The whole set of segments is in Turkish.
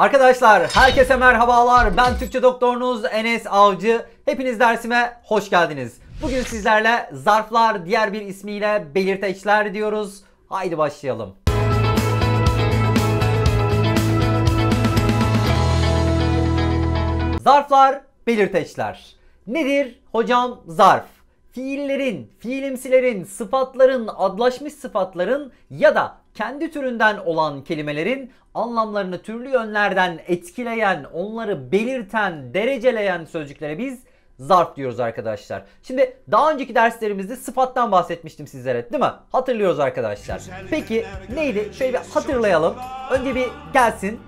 Arkadaşlar herkese merhabalar. Ben Türkçe doktorunuz Enes Avcı. Hepiniz dersime hoş geldiniz. Bugün sizlerle zarflar diğer bir ismiyle belirteçler diyoruz. Haydi başlayalım. Zarflar belirteçler. Nedir hocam zarf? fiillerin, fiilimsilerin, sıfatların, adlaşmış sıfatların ya da kendi türünden olan kelimelerin anlamlarını türlü yönlerden etkileyen, onları belirten, dereceleyen sözcüklere biz zarf diyoruz arkadaşlar. Şimdi daha önceki derslerimizde sıfattan bahsetmiştim sizlere değil mi? Hatırlıyoruz arkadaşlar. Peki neydi? Şöyle bir hatırlayalım. Önce bir gelsin.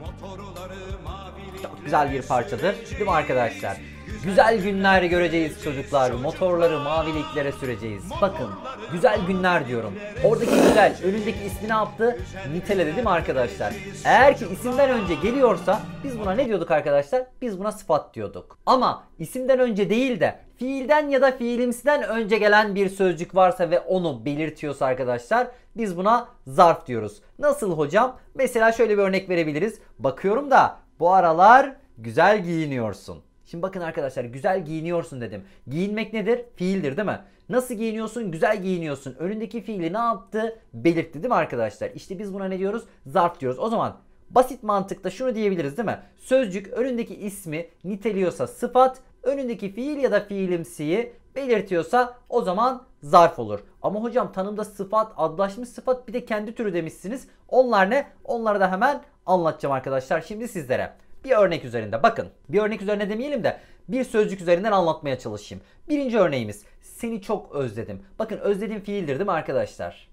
Çok güzel bir parçadır değil mi arkadaşlar? Güzel günler göreceğiz çocuklar. Motorları maviliklere süreceğiz. Bakın güzel günler diyorum. Oradaki güzel önündeki ismi ne yaptı? Nitele dedim arkadaşlar. Eğer ki isimden önce geliyorsa biz buna ne diyorduk arkadaşlar? Biz buna sıfat diyorduk. Ama isimden önce değil de fiilden ya da fiilimsiden önce gelen bir sözcük varsa ve onu belirtiyorsa arkadaşlar biz buna zarf diyoruz. Nasıl hocam? Mesela şöyle bir örnek verebiliriz. Bakıyorum da bu aralar güzel giyiniyorsun. Şimdi bakın arkadaşlar güzel giyiniyorsun dedim. Giyinmek nedir? Fiildir değil mi? Nasıl giyiniyorsun? Güzel giyiniyorsun. Önündeki fiili ne yaptı? Belirtti değil mi arkadaşlar? İşte biz buna ne diyoruz? Zarf diyoruz. O zaman basit mantıkta şunu diyebiliriz değil mi? Sözcük önündeki ismi niteliyorsa sıfat, önündeki fiil ya da fiilimsiyi belirtiyorsa o zaman zarf olur. Ama hocam tanımda sıfat, adlaşmış sıfat bir de kendi türü demişsiniz. Onlar ne? Onları da hemen anlatacağım arkadaşlar şimdi sizlere bir örnek üzerinde. Bakın bir örnek üzerine demeyelim de bir sözcük üzerinden anlatmaya çalışayım. Birinci örneğimiz seni çok özledim. Bakın özledim fiildir değil mi arkadaşlar?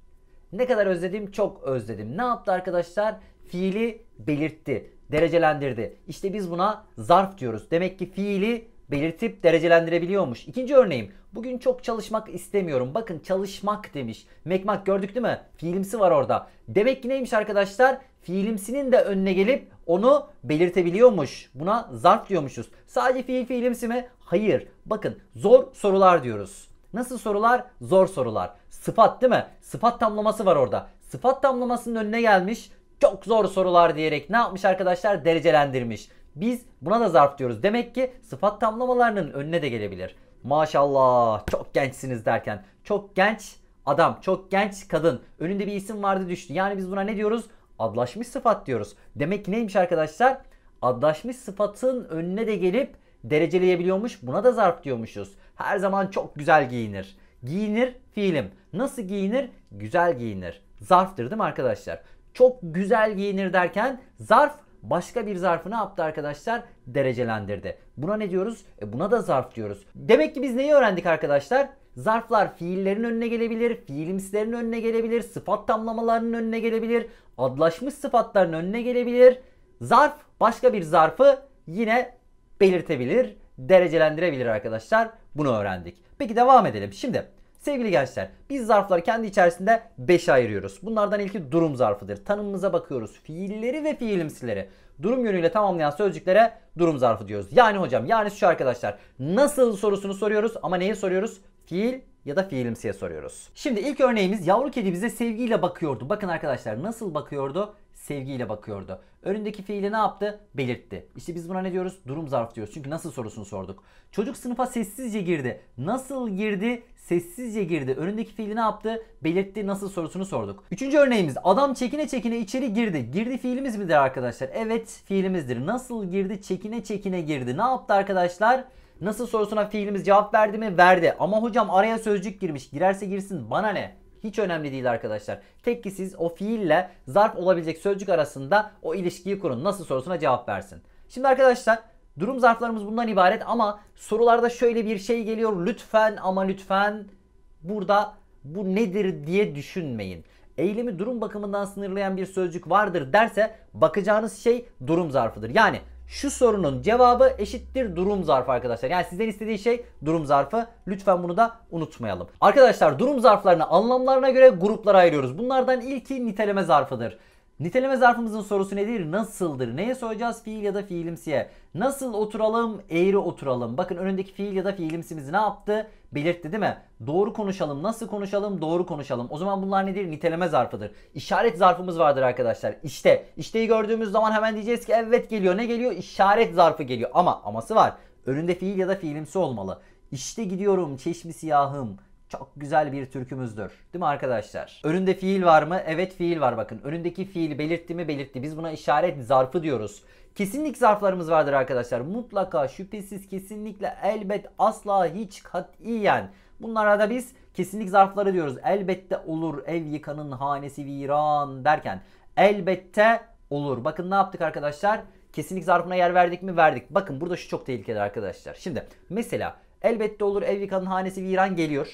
Ne kadar özledim çok özledim. Ne yaptı arkadaşlar? Fiili belirtti, derecelendirdi. İşte biz buna zarf diyoruz. Demek ki fiili belirtip derecelendirebiliyormuş. İkinci örneğim. Bugün çok çalışmak istemiyorum. Bakın çalışmak demiş. Mekmak gördük değil mi? Fiilimsi var orada. Demek ki neymiş arkadaşlar? Fiilimsinin de önüne gelip onu belirtebiliyormuş. Buna zarf diyormuşuz. Sadece fiil fiilimsi mi? Hayır. Bakın zor sorular diyoruz. Nasıl sorular? Zor sorular. Sıfat değil mi? Sıfat tamlaması var orada. Sıfat tamlamasının önüne gelmiş çok zor sorular diyerek ne yapmış arkadaşlar? Derecelendirmiş. Biz buna da zarf diyoruz. Demek ki sıfat tamlamalarının önüne de gelebilir. Maşallah çok gençsiniz derken çok genç adam, çok genç kadın önünde bir isim vardı düştü. Yani biz buna ne diyoruz? Adlaşmış sıfat diyoruz. Demek ki neymiş arkadaşlar? Adlaşmış sıfatın önüne de gelip dereceleyebiliyormuş. Buna da zarf diyormuşuz. Her zaman çok güzel giyinir. Giyinir fiilim. Nasıl giyinir? Güzel giyinir. Zarftır değil mi arkadaşlar? Çok güzel giyinir derken zarf başka bir zarfı ne yaptı arkadaşlar? Derecelendirdi. Buna ne diyoruz? E buna da zarf diyoruz. Demek ki biz neyi öğrendik arkadaşlar? Zarflar fiillerin önüne gelebilir, fiilimsilerin önüne gelebilir, sıfat tamlamalarının önüne gelebilir, adlaşmış sıfatların önüne gelebilir. Zarf başka bir zarfı yine belirtebilir, derecelendirebilir arkadaşlar. Bunu öğrendik. Peki devam edelim. Şimdi Sevgili gençler biz zarfları kendi içerisinde 5'e ayırıyoruz. Bunlardan ilki durum zarfıdır. Tanımımıza bakıyoruz. Fiilleri ve fiilimsileri durum yönüyle tamamlayan sözcüklere durum zarfı diyoruz. Yani hocam yani şu arkadaşlar nasıl sorusunu soruyoruz ama neyi soruyoruz? Fiil ya da fiilimsiye soruyoruz. Şimdi ilk örneğimiz yavru kedi bize sevgiyle bakıyordu. Bakın arkadaşlar nasıl bakıyordu? sevgiyle bakıyordu. Önündeki fiili ne yaptı? Belirtti. İşte biz buna ne diyoruz? Durum zarf diyoruz. Çünkü nasıl sorusunu sorduk. Çocuk sınıfa sessizce girdi. Nasıl girdi? Sessizce girdi. Önündeki fiili ne yaptı? Belirtti. Nasıl sorusunu sorduk. Üçüncü örneğimiz. Adam çekine çekine içeri girdi. Girdi fiilimiz midir arkadaşlar? Evet fiilimizdir. Nasıl girdi? Çekine çekine girdi. Ne yaptı arkadaşlar? Nasıl sorusuna fiilimiz cevap verdi mi? Verdi. Ama hocam araya sözcük girmiş. Girerse girsin. Bana ne? hiç önemli değil arkadaşlar. Tek ki siz o fiille zarf olabilecek sözcük arasında o ilişkiyi kurun. Nasıl sorusuna cevap versin. Şimdi arkadaşlar durum zarflarımız bundan ibaret ama sorularda şöyle bir şey geliyor. Lütfen ama lütfen burada bu nedir diye düşünmeyin eylemi durum bakımından sınırlayan bir sözcük vardır derse bakacağınız şey durum zarfıdır. Yani şu sorunun cevabı eşittir durum zarfı arkadaşlar. Yani sizden istediği şey durum zarfı. Lütfen bunu da unutmayalım. Arkadaşlar durum zarflarını anlamlarına göre gruplara ayırıyoruz. Bunlardan ilki niteleme zarfıdır. Niteleme zarfımızın sorusu nedir? Nasıldır? Neye soracağız? Fiil ya da fiilimsiye. Nasıl oturalım? Eğri oturalım. Bakın önündeki fiil ya da fiilimsimiz ne yaptı? Belirtti değil mi? Doğru konuşalım. Nasıl konuşalım? Doğru konuşalım. O zaman bunlar nedir? Niteleme zarfıdır. İşaret zarfımız vardır arkadaşlar. İşte. İşteyi gördüğümüz zaman hemen diyeceğiz ki evet geliyor. Ne geliyor? İşaret zarfı geliyor. Ama aması var. Önünde fiil ya da fiilimsi olmalı. İşte gidiyorum çeşmi siyahım. Çok güzel bir türkümüzdür. Değil mi arkadaşlar? Önünde fiil var mı? Evet fiil var bakın. Önündeki fiil belirtti mi? Belirtti. Biz buna işaret zarfı diyoruz. Kesinlik zarflarımız vardır arkadaşlar. Mutlaka, şüphesiz, kesinlikle, elbet, asla, hiç, katiyen. Bunlara da biz kesinlik zarfları diyoruz. Elbette olur ev yıkanın hanesi viran derken. Elbette olur. Bakın ne yaptık arkadaşlar? Kesinlik zarfına yer verdik mi? Verdik. Bakın burada şu çok tehlikeli arkadaşlar. Şimdi mesela elbette olur ev yıkanın hanesi viran geliyor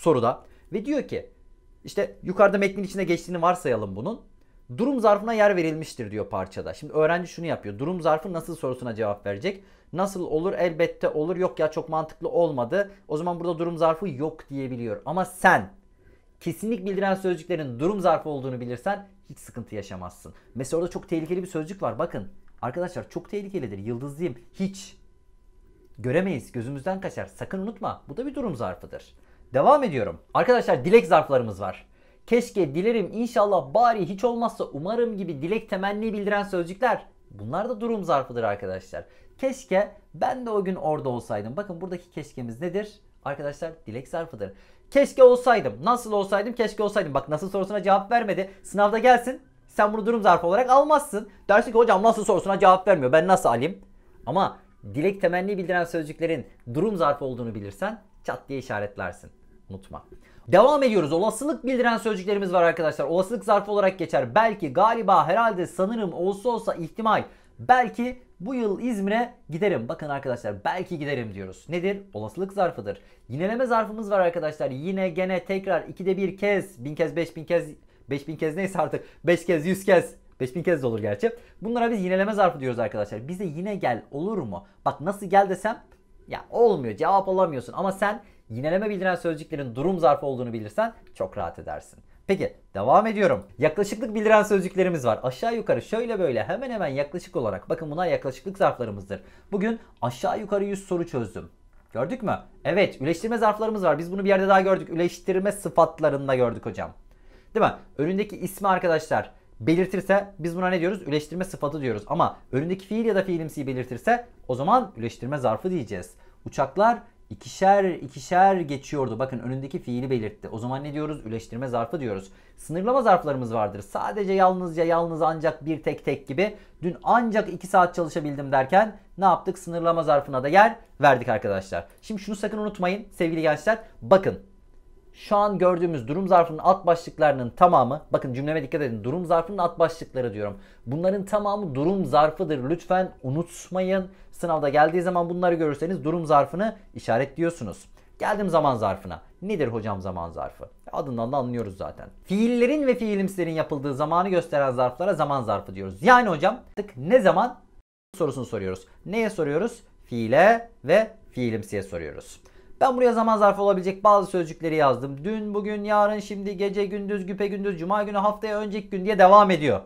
soruda. Ve diyor ki işte yukarıda metnin içinde geçtiğini varsayalım bunun. Durum zarfına yer verilmiştir diyor parçada. Şimdi öğrenci şunu yapıyor. Durum zarfı nasıl sorusuna cevap verecek. Nasıl olur? Elbette olur. Yok ya çok mantıklı olmadı. O zaman burada durum zarfı yok diyebiliyor. Ama sen kesinlik bildiren sözcüklerin durum zarfı olduğunu bilirsen hiç sıkıntı yaşamazsın. Mesela orada çok tehlikeli bir sözcük var. Bakın arkadaşlar çok tehlikelidir. Yıldızlıyım. Hiç. Göremeyiz. Gözümüzden kaçar. Sakın unutma. Bu da bir durum zarfıdır. Devam ediyorum. Arkadaşlar dilek zarflarımız var. Keşke, dilerim, inşallah, bari, hiç olmazsa, umarım gibi dilek temenni bildiren sözcükler bunlar da durum zarfıdır arkadaşlar. Keşke ben de o gün orada olsaydım. Bakın buradaki keşkemiz nedir? Arkadaşlar dilek zarfıdır. Keşke olsaydım. Nasıl olsaydım? Keşke olsaydım. Bak nasıl sorusuna cevap vermedi. Sınavda gelsin. Sen bunu durum zarfı olarak almazsın. Dersin ki hocam nasıl sorusuna cevap vermiyor. Ben nasıl alayım? Ama dilek temenni bildiren sözcüklerin durum zarfı olduğunu bilirsen çat diye işaretlersin unutma. Devam ediyoruz. Olasılık bildiren sözcüklerimiz var arkadaşlar. Olasılık zarfı olarak geçer. Belki, galiba, herhalde, sanırım, olsa olsa, ihtimal. Belki bu yıl İzmir'e giderim. Bakın arkadaşlar belki giderim diyoruz. Nedir? Olasılık zarfıdır. Yineleme zarfımız var arkadaşlar. Yine gene tekrar ikide bir kez, bin kez, beş bin kez, beş bin kez neyse artık. Beş kez, yüz kez beş bin kez de olur gerçi. Bunlara biz yineleme zarfı diyoruz arkadaşlar. Bize yine gel olur mu? Bak nasıl gel desem ya olmuyor cevap alamıyorsun ama sen yineleme bildiren sözcüklerin durum zarfı olduğunu bilirsen çok rahat edersin. Peki devam ediyorum. Yaklaşıklık bildiren sözcüklerimiz var. Aşağı yukarı şöyle böyle hemen hemen yaklaşık olarak. Bakın buna yaklaşıklık zarflarımızdır. Bugün aşağı yukarı 100 soru çözdüm. Gördük mü? Evet üleştirme zarflarımız var. Biz bunu bir yerde daha gördük. Üleştirme sıfatlarında gördük hocam. Değil mi? Önündeki ismi arkadaşlar belirtirse biz buna ne diyoruz? Üleştirme sıfatı diyoruz. Ama önündeki fiil ya da fiilimsi belirtirse o zaman üleştirme zarfı diyeceğiz. Uçaklar İkişer, ikişer geçiyordu. Bakın önündeki fiili belirtti. O zaman ne diyoruz? Üleştirme zarfı diyoruz. Sınırlama zarflarımız vardır. Sadece yalnızca yalnız ancak bir tek tek gibi. Dün ancak 2 saat çalışabildim derken ne yaptık? Sınırlama zarfına da yer verdik arkadaşlar. Şimdi şunu sakın unutmayın sevgili gençler. Bakın şu an gördüğümüz durum zarfının alt başlıklarının tamamı, bakın cümleme dikkat edin, durum zarfının alt başlıkları diyorum. Bunların tamamı durum zarfıdır. Lütfen unutmayın. Sınavda geldiği zaman bunları görürseniz durum zarfını işaretliyorsunuz. Geldim zaman zarfına. Nedir hocam zaman zarfı? Adından da anlıyoruz zaten. Fiillerin ve fiilimsilerin yapıldığı zamanı gösteren zarflara zaman zarfı diyoruz. Yani hocam tık ne zaman sorusunu soruyoruz. Neye soruyoruz? Fiile ve fiilimsiye soruyoruz. Ben buraya zaman zarfı olabilecek bazı sözcükleri yazdım. Dün, bugün, yarın, şimdi, gece, gündüz, güpe gündüz, cuma günü, haftaya, önceki gün diye devam ediyor.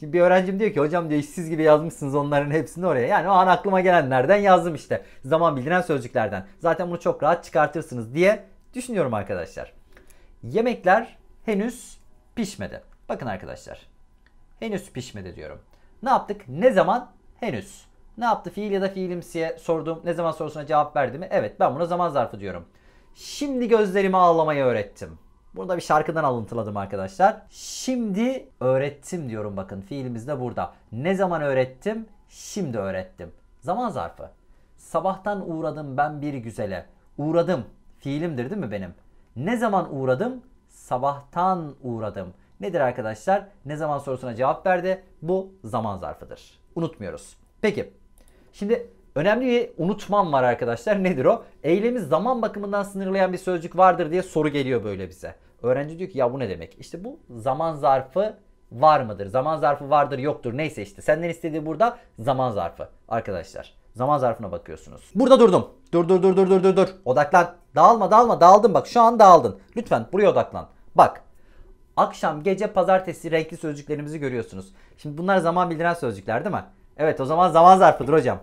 Şimdi bir öğrencim diyor ki hocam diyor işsiz gibi yazmışsınız onların hepsini oraya. Yani o an aklıma gelenlerden yazdım işte. Zaman bildiren sözcüklerden. Zaten bunu çok rahat çıkartırsınız diye düşünüyorum arkadaşlar. Yemekler henüz pişmedi. Bakın arkadaşlar. Henüz pişmedi diyorum. Ne yaptık? Ne zaman? Henüz. Ne yaptı? Fiil ya da fiilimsiye sorduğum ne zaman sorusuna cevap verdi mi? Evet ben buna zaman zarfı diyorum. Şimdi gözlerimi ağlamayı öğrettim. Burada bir şarkıdan alıntıladım arkadaşlar. Şimdi öğrettim diyorum bakın fiilimiz de burada. Ne zaman öğrettim? Şimdi öğrettim. Zaman zarfı. Sabahtan uğradım ben bir güzele. Uğradım. Fiilimdir değil mi benim? Ne zaman uğradım? Sabahtan uğradım. Nedir arkadaşlar? Ne zaman sorusuna cevap verdi? Bu zaman zarfıdır. Unutmuyoruz. Peki Şimdi önemli bir unutmam var arkadaşlar. Nedir o? Eylemi zaman bakımından sınırlayan bir sözcük vardır diye soru geliyor böyle bize. Öğrenci diyor ki ya bu ne demek? İşte bu zaman zarfı var mıdır? Zaman zarfı vardır yoktur neyse işte. Senden istediği burada zaman zarfı arkadaşlar. Zaman zarfına bakıyorsunuz. Burada durdum. Dur dur dur dur dur dur dur. Odaklan. Dağılma dağılma dağıldın bak şu an dağıldın. Lütfen buraya odaklan. Bak akşam gece pazartesi renkli sözcüklerimizi görüyorsunuz. Şimdi bunlar zaman bildiren sözcükler değil mi? Evet o zaman zaman zarfıdır hocam.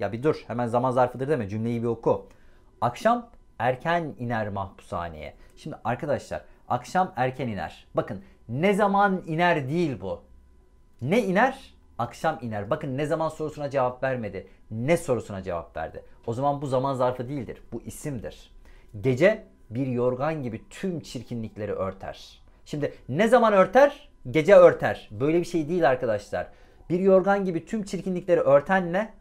Ya bir dur hemen zaman zarfıdır deme cümleyi bir oku. Akşam erken iner mahpushaneye. Şimdi arkadaşlar akşam erken iner. Bakın ne zaman iner değil bu. Ne iner? Akşam iner. Bakın ne zaman sorusuna cevap vermedi. Ne sorusuna cevap verdi. O zaman bu zaman zarfı değildir. Bu isimdir. Gece bir yorgan gibi tüm çirkinlikleri örter. Şimdi ne zaman örter? Gece örter. Böyle bir şey değil arkadaşlar. Bir yorgan gibi tüm çirkinlikleri örten ne?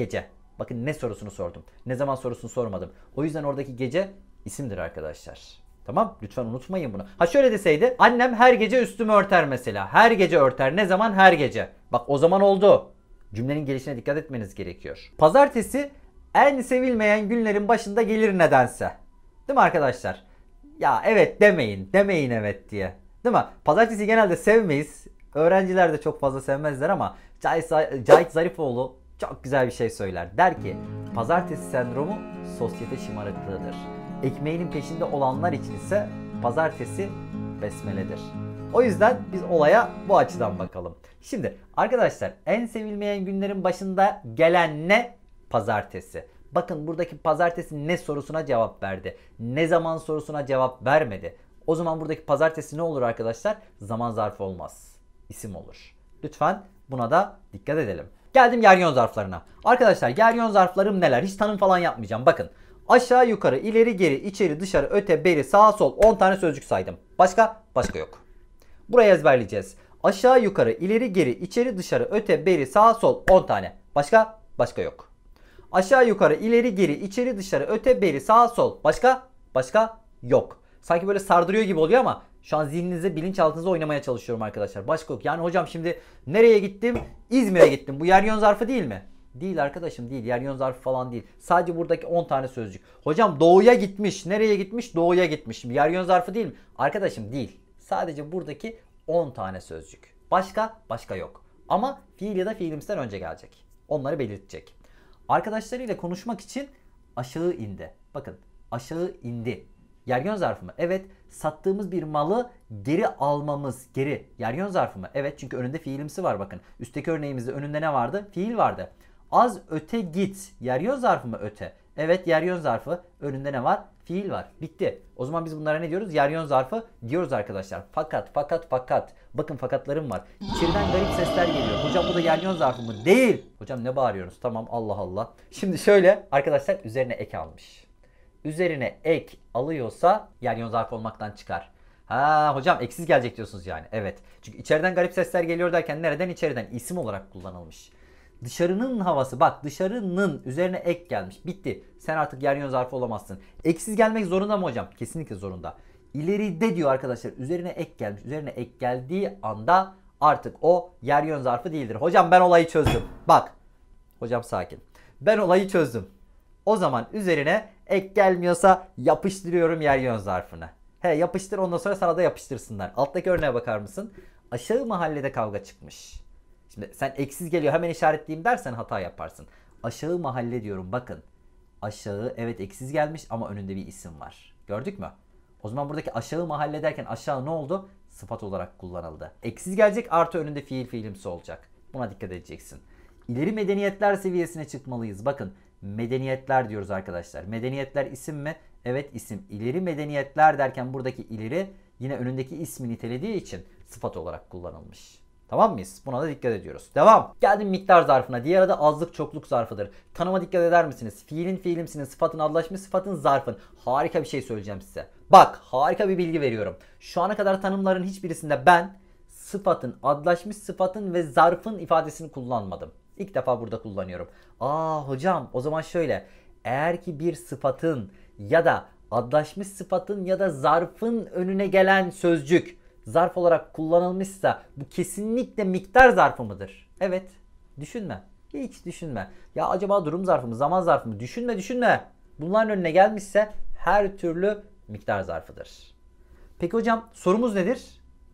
Gece. Bakın ne sorusunu sordum. Ne zaman sorusunu sormadım. O yüzden oradaki gece isimdir arkadaşlar. Tamam lütfen unutmayın bunu. Ha şöyle deseydi annem her gece üstümü örter mesela. Her gece örter. Ne zaman? Her gece. Bak o zaman oldu. Cümlenin gelişine dikkat etmeniz gerekiyor. Pazartesi en sevilmeyen günlerin başında gelir nedense. Değil mi arkadaşlar? Ya evet demeyin. Demeyin evet diye. Değil mi? Pazartesi genelde sevmeyiz. Öğrenciler de çok fazla sevmezler ama Cahit Zarifoğlu çok güzel bir şey söyler. Der ki pazartesi sendromu sosyete şımarıklığıdır. Ekmeğinin peşinde olanlar için ise pazartesi besmeledir. O yüzden biz olaya bu açıdan bakalım. Şimdi arkadaşlar en sevilmeyen günlerin başında gelen ne? Pazartesi. Bakın buradaki pazartesi ne sorusuna cevap verdi. Ne zaman sorusuna cevap vermedi. O zaman buradaki pazartesi ne olur arkadaşlar? Zaman zarfı olmaz. İsim olur. Lütfen buna da dikkat edelim. Geldim geryon zarflarına. Arkadaşlar geryon zarflarım neler? Hiç tanım falan yapmayacağım. Bakın aşağı yukarı ileri geri içeri dışarı öte beri sağa sol 10 tane sözcük saydım. Başka? Başka yok. Burayı ezberleyeceğiz. Aşağı yukarı ileri geri içeri dışarı öte beri sağa sol 10 tane. Başka? Başka yok. Aşağı yukarı ileri geri içeri dışarı öte beri sağa sol. Başka? Başka yok. Sanki böyle sardırıyor gibi oluyor ama şu an zihninizde bilinçaltınızda oynamaya çalışıyorum arkadaşlar. Başka yok. Yani hocam şimdi nereye gittim? İzmir'e gittim. Bu yer yön zarfı değil mi? Değil arkadaşım değil. Yer yön zarfı falan değil. Sadece buradaki 10 tane sözcük. Hocam doğuya gitmiş. Nereye gitmiş? Doğuya gitmiş. Şimdi yer yön zarfı değil mi? Arkadaşım değil. Sadece buradaki 10 tane sözcük. Başka? Başka yok. Ama fiil ya da fiilimizden önce gelecek. Onları belirtecek. Arkadaşlarıyla konuşmak için aşağı indi. Bakın aşağı indi. Yer zarfı mı? Evet. Sattığımız bir malı geri almamız. Geri. Yer zarfı mı? Evet. Çünkü önünde fiilimsi var bakın. Üstteki örneğimizde önünde ne vardı? Fiil vardı. Az öte git. Yer zarfı mı öte? Evet yer zarfı. Önünde ne var? Fiil var. Bitti. O zaman biz bunlara ne diyoruz? Yer zarfı diyoruz arkadaşlar. Fakat fakat fakat. Bakın fakatlarım var. İçeriden garip sesler geliyor. Hocam bu da yer zarfı mı? Değil. Hocam ne bağırıyorsunuz? Tamam Allah Allah. Şimdi şöyle arkadaşlar üzerine ek almış üzerine ek alıyorsa yer yön zarf olmaktan çıkar. Ha hocam eksiz gelecek diyorsunuz yani. Evet. Çünkü içeriden garip sesler geliyor derken nereden içeriden isim olarak kullanılmış. Dışarının havası bak dışarının üzerine ek gelmiş. Bitti. Sen artık yer yön zarfı olamazsın. Eksiz gelmek zorunda mı hocam? Kesinlikle zorunda. İleride diyor arkadaşlar üzerine ek gelmiş. Üzerine ek geldiği anda artık o yer yön zarfı değildir. Hocam ben olayı çözdüm. Bak. Hocam sakin. Ben olayı çözdüm. O zaman üzerine Ek gelmiyorsa yapıştırıyorum yer yön zarfını. He yapıştır ondan sonra sana da yapıştırsınlar. Alttaki örneğe bakar mısın? Aşağı mahallede kavga çıkmış. Şimdi sen eksiz geliyor hemen işaretleyeyim dersen hata yaparsın. Aşağı mahalle diyorum bakın. Aşağı evet eksiz gelmiş ama önünde bir isim var. Gördük mü? O zaman buradaki aşağı mahalle derken aşağı ne oldu? Sıfat olarak kullanıldı. Eksiz gelecek artı önünde fiil fiilimsi olacak. Buna dikkat edeceksin. İleri medeniyetler seviyesine çıkmalıyız. Bakın medeniyetler diyoruz arkadaşlar. Medeniyetler isim mi? Evet isim. İleri medeniyetler derken buradaki ileri yine önündeki ismi nitelediği için sıfat olarak kullanılmış. Tamam mıyız? Buna da dikkat ediyoruz. Devam. Geldim miktar zarfına. Diğer adı azlık çokluk zarfıdır. Tanıma dikkat eder misiniz? Fiilin fiilimsinin sıfatın adlaşmış sıfatın zarfın. Harika bir şey söyleyeceğim size. Bak harika bir bilgi veriyorum. Şu ana kadar tanımların hiçbirisinde ben sıfatın adlaşmış sıfatın ve zarfın ifadesini kullanmadım. İlk defa burada kullanıyorum. Aa hocam o zaman şöyle. Eğer ki bir sıfatın ya da adlaşmış sıfatın ya da zarfın önüne gelen sözcük zarf olarak kullanılmışsa bu kesinlikle miktar zarfı mıdır? Evet. Düşünme. Hiç düşünme. Ya acaba durum zarfı mı, zaman zarfı mı? Düşünme, düşünme. Bunların önüne gelmişse her türlü miktar zarfıdır. Peki hocam sorumuz nedir?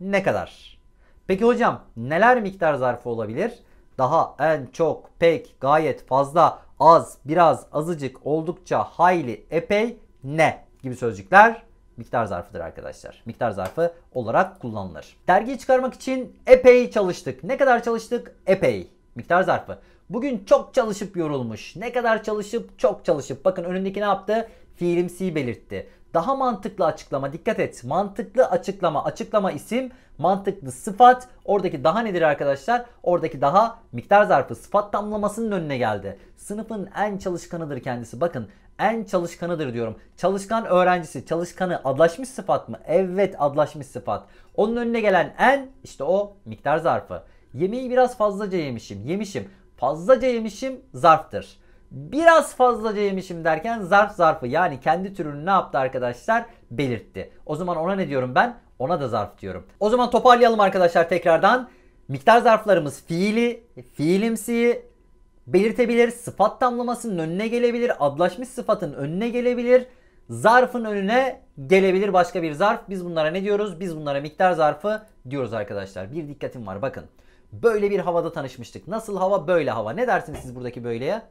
Ne kadar? Peki hocam neler miktar zarfı olabilir? daha, en, çok, pek, gayet, fazla, az, biraz, azıcık, oldukça, hayli, epey, ne gibi sözcükler miktar zarfıdır arkadaşlar. Miktar zarfı olarak kullanılır. Dergiyi çıkarmak için epey çalıştık. Ne kadar çalıştık? Epey. Miktar zarfı. Bugün çok çalışıp yorulmuş. Ne kadar çalışıp çok çalışıp. Bakın önündeki ne yaptı? Fiilimsi belirtti. Daha mantıklı açıklama dikkat et. Mantıklı açıklama. Açıklama isim, mantıklı sıfat. Oradaki daha nedir arkadaşlar? Oradaki daha miktar zarfı sıfat tamlamasının önüne geldi. Sınıfın en çalışkanıdır kendisi. Bakın en çalışkanıdır diyorum. Çalışkan öğrencisi, çalışkanı adlaşmış sıfat mı? Evet adlaşmış sıfat. Onun önüne gelen en işte o miktar zarfı. Yemeği biraz fazlaca yemişim. Yemişim. Fazlaca yemişim zarftır biraz fazlaca yemişim derken zarf zarfı yani kendi türünü ne yaptı arkadaşlar? Belirtti. O zaman ona ne diyorum ben? Ona da zarf diyorum. O zaman toparlayalım arkadaşlar tekrardan. Miktar zarflarımız fiili, fiilimsiyi belirtebilir, sıfat tamlamasının önüne gelebilir, adlaşmış sıfatın önüne gelebilir, zarfın önüne gelebilir başka bir zarf. Biz bunlara ne diyoruz? Biz bunlara miktar zarfı diyoruz arkadaşlar. Bir dikkatim var bakın. Böyle bir havada tanışmıştık. Nasıl hava? Böyle hava. Ne dersiniz siz buradaki böyleye?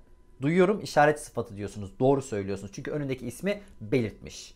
Duyuyorum işaret sıfatı diyorsunuz. Doğru söylüyorsunuz. Çünkü önündeki ismi belirtmiş.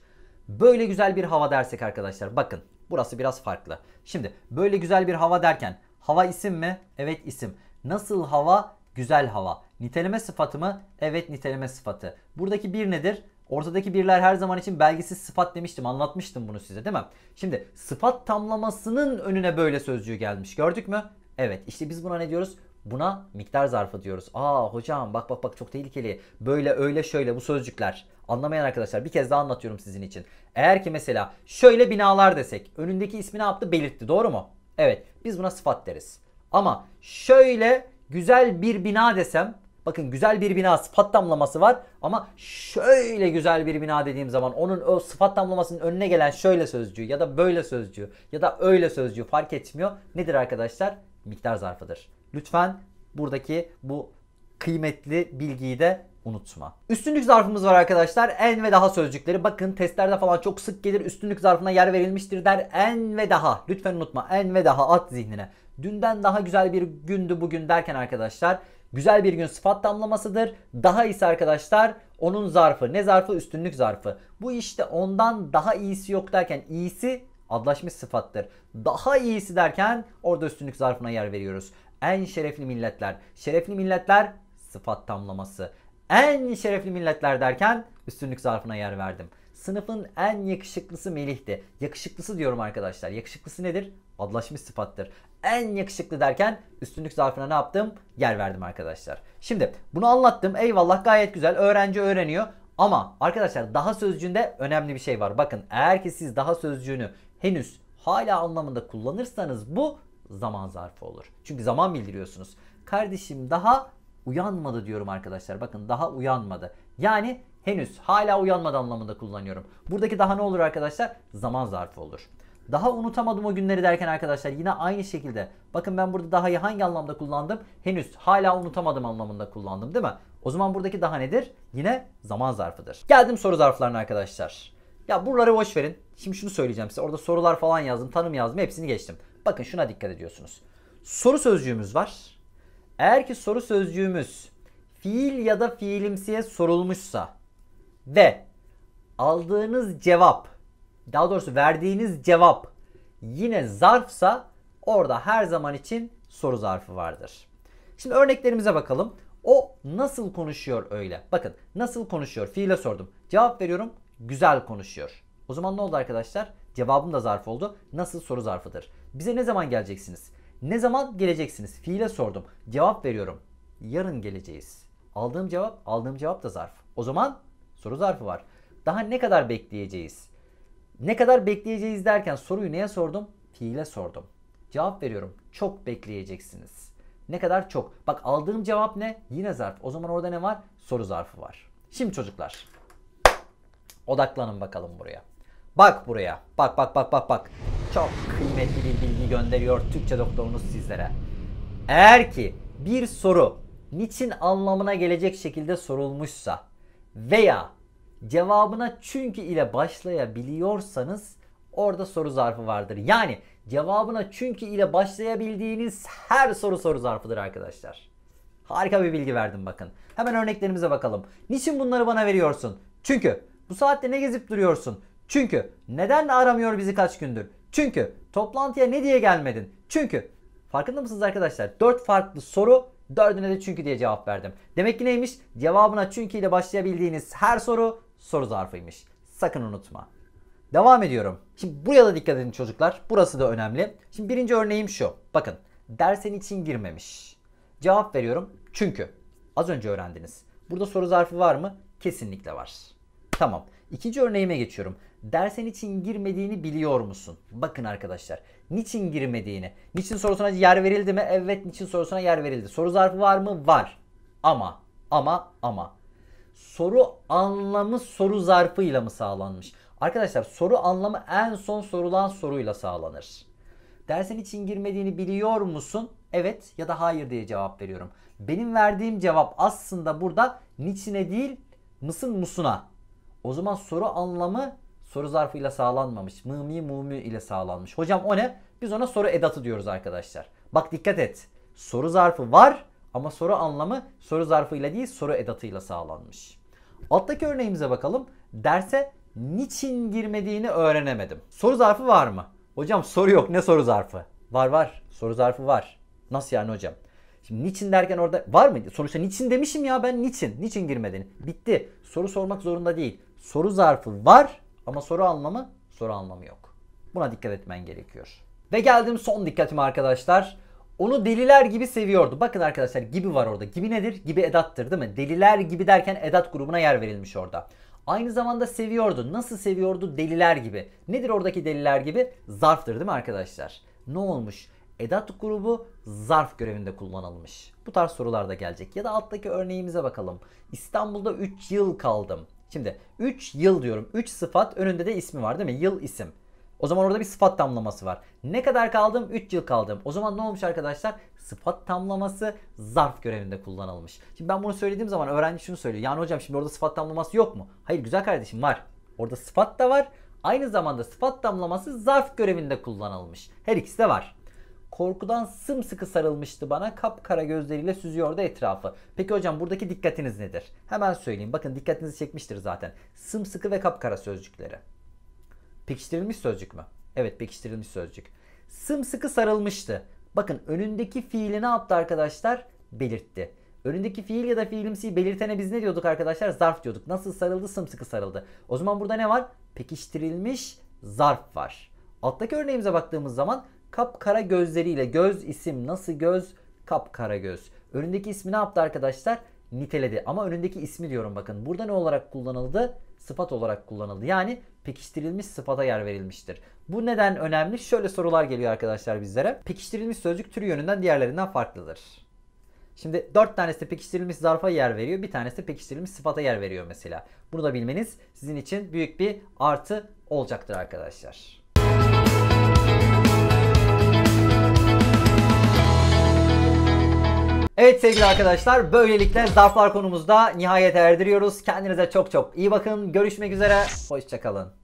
Böyle güzel bir hava dersek arkadaşlar bakın burası biraz farklı. Şimdi böyle güzel bir hava derken hava isim mi? Evet isim. Nasıl hava? Güzel hava. Niteleme sıfatı mı? Evet niteleme sıfatı. Buradaki bir nedir? Ortadaki birler her zaman için belgesiz sıfat demiştim. Anlatmıştım bunu size değil mi? Şimdi sıfat tamlamasının önüne böyle sözcüğü gelmiş. Gördük mü? Evet işte biz buna ne diyoruz? Buna miktar zarfı diyoruz. Aa hocam bak bak bak çok tehlikeli. Böyle öyle şöyle bu sözcükler. Anlamayan arkadaşlar bir kez daha anlatıyorum sizin için. Eğer ki mesela şöyle binalar desek önündeki ismi ne yaptı belirtti doğru mu? Evet biz buna sıfat deriz. Ama şöyle güzel bir bina desem Bakın güzel bir bina sıfat damlaması var ama şöyle güzel bir bina dediğim zaman onun o sıfat damlamasının önüne gelen şöyle sözcüğü ya da böyle sözcüğü ya da öyle sözcüğü fark etmiyor. Nedir arkadaşlar? Miktar zarfıdır. Lütfen buradaki bu kıymetli bilgiyi de unutma. Üstünlük zarfımız var arkadaşlar. En ve daha sözcükleri. Bakın testlerde falan çok sık gelir. Üstünlük zarfına yer verilmiştir der. En ve daha. Lütfen unutma. En ve daha at zihnine. Dünden daha güzel bir gündü bugün derken arkadaşlar güzel bir gün sıfat damlamasıdır. Daha ise arkadaşlar onun zarfı. Ne zarfı? Üstünlük zarfı. Bu işte ondan daha iyisi yok derken iyisi adlaşmış sıfattır. Daha iyisi derken orada üstünlük zarfına yer veriyoruz. En şerefli milletler. Şerefli milletler sıfat tamlaması. En şerefli milletler derken üstünlük zarfına yer verdim. Sınıfın en yakışıklısı Melih'ti. Yakışıklısı diyorum arkadaşlar. Yakışıklısı nedir? Adlaşmış sıfattır. En yakışıklı derken üstünlük zarfına ne yaptım? Yer verdim arkadaşlar. Şimdi bunu anlattım. Eyvallah gayet güzel. Öğrenci öğreniyor. Ama arkadaşlar daha sözcüğünde önemli bir şey var. Bakın eğer ki siz daha sözcüğünü henüz hala anlamında kullanırsanız bu zaman zarfı olur. Çünkü zaman bildiriyorsunuz. Kardeşim daha uyanmadı diyorum arkadaşlar. Bakın daha uyanmadı. Yani henüz hala uyanmadı anlamında kullanıyorum. Buradaki daha ne olur arkadaşlar? Zaman zarfı olur. Daha unutamadım o günleri derken arkadaşlar yine aynı şekilde. Bakın ben burada daha'yı hangi anlamda kullandım? Henüz hala unutamadım anlamında kullandım değil mi? O zaman buradaki daha nedir? Yine zaman zarfıdır. Geldim soru zarflarına arkadaşlar. Ya buraları boş verin. Şimdi şunu söyleyeceğim size. Orada sorular falan yazdım, tanım yazdım. Hepsini geçtim. Bakın şuna dikkat ediyorsunuz. Soru sözcüğümüz var. Eğer ki soru sözcüğümüz fiil ya da fiilimsiye sorulmuşsa ve aldığınız cevap daha doğrusu verdiğiniz cevap yine zarfsa orada her zaman için soru zarfı vardır. Şimdi örneklerimize bakalım. O nasıl konuşuyor öyle? Bakın nasıl konuşuyor? Fiile sordum. Cevap veriyorum. Güzel konuşuyor. O zaman ne oldu arkadaşlar? Cevabım da zarf oldu. Nasıl soru zarfıdır. Bize ne zaman geleceksiniz? Ne zaman geleceksiniz? Fiile sordum. Cevap veriyorum. Yarın geleceğiz. Aldığım cevap, aldığım cevap da zarf. O zaman soru zarfı var. Daha ne kadar bekleyeceğiz? Ne kadar bekleyeceğiz derken soruyu neye sordum? Fiile sordum. Cevap veriyorum. Çok bekleyeceksiniz. Ne kadar çok? Bak aldığım cevap ne? Yine zarf. O zaman orada ne var? Soru zarfı var. Şimdi çocuklar. Odaklanın bakalım buraya. Bak buraya. Bak bak bak bak bak çok kıymetli bir bilgi gönderiyor Türkçe doktorunuz sizlere. Eğer ki bir soru niçin anlamına gelecek şekilde sorulmuşsa veya cevabına çünkü ile başlayabiliyorsanız orada soru zarfı vardır. Yani cevabına çünkü ile başlayabildiğiniz her soru soru zarfıdır arkadaşlar. Harika bir bilgi verdim bakın. Hemen örneklerimize bakalım. Niçin bunları bana veriyorsun? Çünkü bu saatte ne gezip duruyorsun? Çünkü neden aramıyor bizi kaç gündür? Çünkü toplantıya ne diye gelmedin? Çünkü farkında mısınız arkadaşlar? 4 farklı soru dördüne de çünkü diye cevap verdim. Demek ki neymiş? Cevabına çünkü ile başlayabildiğiniz her soru soru zarfıymış. Sakın unutma. Devam ediyorum. Şimdi buraya da dikkat edin çocuklar. Burası da önemli. Şimdi birinci örneğim şu. Bakın dersen için girmemiş. Cevap veriyorum çünkü. Az önce öğrendiniz. Burada soru zarfı var mı? Kesinlikle var. Tamam. İkinci örneğime geçiyorum. Dersen için girmediğini biliyor musun? Bakın arkadaşlar. Niçin girmediğini. Niçin sorusuna yer verildi mi? Evet niçin sorusuna yer verildi. Soru zarfı var mı? Var. Ama ama ama. Soru anlamı soru zarfıyla mı sağlanmış? Arkadaşlar soru anlamı en son sorulan soruyla sağlanır. Dersen için girmediğini biliyor musun? Evet ya da hayır diye cevap veriyorum. Benim verdiğim cevap aslında burada niçine değil mısın musuna. O zaman soru anlamı soru zarfıyla sağlanmamış. Mımi mumi ile sağlanmış. Hocam o ne? Biz ona soru edatı diyoruz arkadaşlar. Bak dikkat et. Soru zarfı var ama soru anlamı soru zarfıyla değil soru edatıyla sağlanmış. Alttaki örneğimize bakalım. Derse niçin girmediğini öğrenemedim. Soru zarfı var mı? Hocam soru yok. Ne soru zarfı? Var var. Soru zarfı var. Nasıl yani hocam? Şimdi niçin derken orada var mı? Sonuçta niçin demişim ya ben niçin? Niçin girmediğini. Bitti. Soru sormak zorunda değil. Soru zarfı var ama soru anlamı, soru anlamı yok. Buna dikkat etmen gerekiyor. Ve geldim son dikkatim arkadaşlar. Onu deliler gibi seviyordu. Bakın arkadaşlar gibi var orada. Gibi nedir? Gibi edattır değil mi? Deliler gibi derken edat grubuna yer verilmiş orada. Aynı zamanda seviyordu. Nasıl seviyordu? Deliler gibi. Nedir oradaki deliler gibi? Zarftır değil mi arkadaşlar? Ne olmuş? Edat grubu zarf görevinde kullanılmış. Bu tarz sorular da gelecek. Ya da alttaki örneğimize bakalım. İstanbul'da 3 yıl kaldım. Şimdi 3 yıl diyorum. 3 sıfat önünde de ismi var değil mi? Yıl isim. O zaman orada bir sıfat tamlaması var. Ne kadar kaldım? 3 yıl kaldım. O zaman ne olmuş arkadaşlar? Sıfat tamlaması zarf görevinde kullanılmış. Şimdi ben bunu söylediğim zaman öğrenci şunu söylüyor. Yani hocam şimdi orada sıfat tamlaması yok mu? Hayır güzel kardeşim var. Orada sıfat da var. Aynı zamanda sıfat tamlaması zarf görevinde kullanılmış. Her ikisi de var. Korkudan sımsıkı sarılmıştı bana. Kapkara gözleriyle süzüyordu etrafı. Peki hocam buradaki dikkatiniz nedir? Hemen söyleyeyim. Bakın dikkatinizi çekmiştir zaten. Sımsıkı ve kapkara sözcükleri. Pekiştirilmiş sözcük mü? Evet pekiştirilmiş sözcük. Sımsıkı sarılmıştı. Bakın önündeki fiili ne yaptı arkadaşlar? Belirtti. Önündeki fiil ya da fiilimsiyi belirtene biz ne diyorduk arkadaşlar? Zarf diyorduk. Nasıl sarıldı? Sımsıkı sarıldı. O zaman burada ne var? Pekiştirilmiş zarf var. Alttaki örneğimize baktığımız zaman Kapkara gözleriyle göz isim nasıl göz? Kapkara göz. Önündeki ismi ne yaptı arkadaşlar? Niteledi. Ama önündeki ismi diyorum bakın. Burada ne olarak kullanıldı? Sıfat olarak kullanıldı. Yani pekiştirilmiş sıfata yer verilmiştir. Bu neden önemli? Şöyle sorular geliyor arkadaşlar bizlere. Pekiştirilmiş sözcük türü yönünden diğerlerinden farklıdır. Şimdi 4 tanesi de pekiştirilmiş zarfa yer veriyor. Bir tanesi de pekiştirilmiş sıfata yer veriyor mesela. Bunu da bilmeniz sizin için büyük bir artı olacaktır arkadaşlar. Evet sevgili arkadaşlar böylelikle zarflar konumuzda nihayet erdiriyoruz. Kendinize çok çok iyi bakın. Görüşmek üzere. Hoşçakalın.